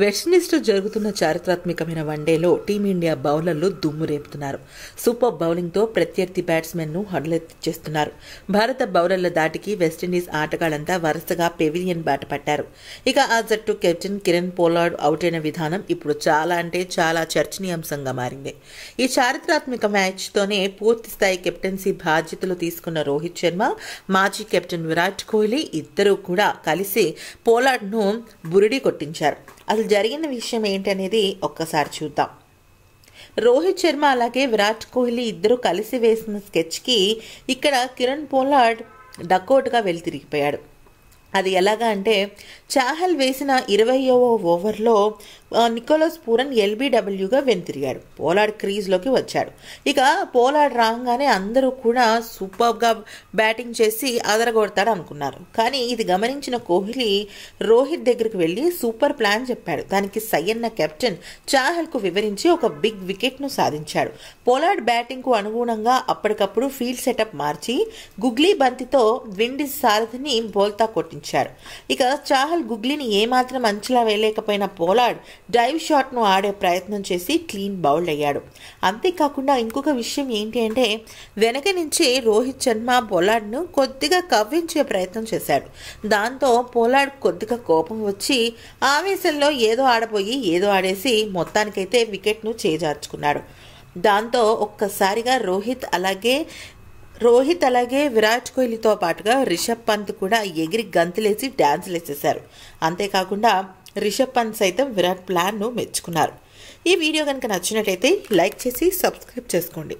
వెస్టిండీస్లో జరుగుతున్న చారిత్రాత్మకమైన వన్డేలో టీమిండియా బౌలర్లు దుమ్ము రేపుతున్నారు సూపర్ బౌలింగ్తో ప్రత్యర్థి బ్యాట్స్మెన్ను చేస్తున్నారు భారత బౌలర్ల దాటికి వెస్టిండీస్ ఆటగాళ్లంతా వరుసగా పెవిలియన్ బాట పట్టారు ఇక ఆ జట్టు కెప్టెన్ కిరణ్ పోలార్డ్ అవుట్ అయిన విధానం ఇప్పుడు చాలా అంటే చాలా చర్చనీయాంశంగా మారింది ఈ చారిత్రాత్మక మ్యాచ్తోనే పూర్తి స్థాయి కెప్టెన్సీ బాధ్యతలు తీసుకున్న రోహిత్ శర్మ మాజీ కెప్టెన్ విరాట్ కోహ్లీ ఇద్దరూ కూడా కలిసి పోలార్డ్ను బురిడి కొట్టించారు అసలు జరిగిన విషయం ఏంటనేది ఒక్కసారి చూద్దాం రోహిత్ శర్మ అలాగే విరాట్ కోహ్లీ ఇద్దరు కలిసి వేసిన స్కెచ్కి ఇక్కడ కిరణ్ పోలార్డ్ డకౌట్గా వెళ్ళి తిరిగిపోయాడు అది ఎలాగా అంటే చాహల్ వేసిన ఇరవయవ ఓవర్లో నికోలస్ పూరన్ ఎల్బీడబ్ల్యూగా వెనుతిరిగాడు పోలాడ్ క్రీజ్లోకి వచ్చాడు ఇక పోలాడ్ రాగానే అందరూ కూడా సూపర్గా బ్యాటింగ్ చేసి అదరగొడతాడు అనుకున్నారు కానీ ఇది గమనించిన కోహ్లీ రోహిత్ దగ్గరికి వెళ్ళి సూపర్ ప్లాన్ చెప్పాడు దానికి సయ్యన్న కెప్టెన్ చాహల్కు వివరించి ఒక బిగ్ వికెట్ను సాధించాడు పోలార్డ్ బ్యాటింగ్కు అనుగుణంగా అప్పటికప్పుడు ఫీల్డ్ సెటప్ మార్చి గుగ్లీ బంతితో విండీస్ సారథిని బోల్తా కొట్టించాడు ఉంచారు ఇక చాహల్ గుగ్లీని ఏమాత్రం అంచలా వేయలేకపోయిన పోలార్డ్ డైవ్ షాట్ను ఆడే ప్రయత్నం చేసి క్లీన్ బౌల్డ్ అయ్యాడు అంతేకాకుండా ఇంకొక విషయం ఏంటి అంటే వెనక నుంచి రోహిత్ శర్మ పోలార్డ్ను కొద్దిగా కవ్వించే ప్రయత్నం చేశాడు దాంతో పోలార్డ్ కొద్దిగా కోపం వచ్చి ఆవేశంలో ఏదో ఆడబోయి ఏదో ఆడేసి మొత్తానికైతే వికెట్ను చేజార్చుకున్నాడు దాంతో ఒక్కసారిగా రోహిత్ అలాగే రోహిత్ అలాగే విరాట్ కోహ్లీతో పాటుగా రిషబ్ పంత్ కూడా ఎగిరి గంతులేసి డ్యాన్సులు వేసేశారు అంతేకాకుండా రిషబ్ పంత్ సైతం విరాట్ ప్లాన్ను మెచ్చుకున్నారు ఈ వీడియో కనుక నచ్చినట్టయితే లైక్ చేసి సబ్స్క్రైబ్ చేసుకోండి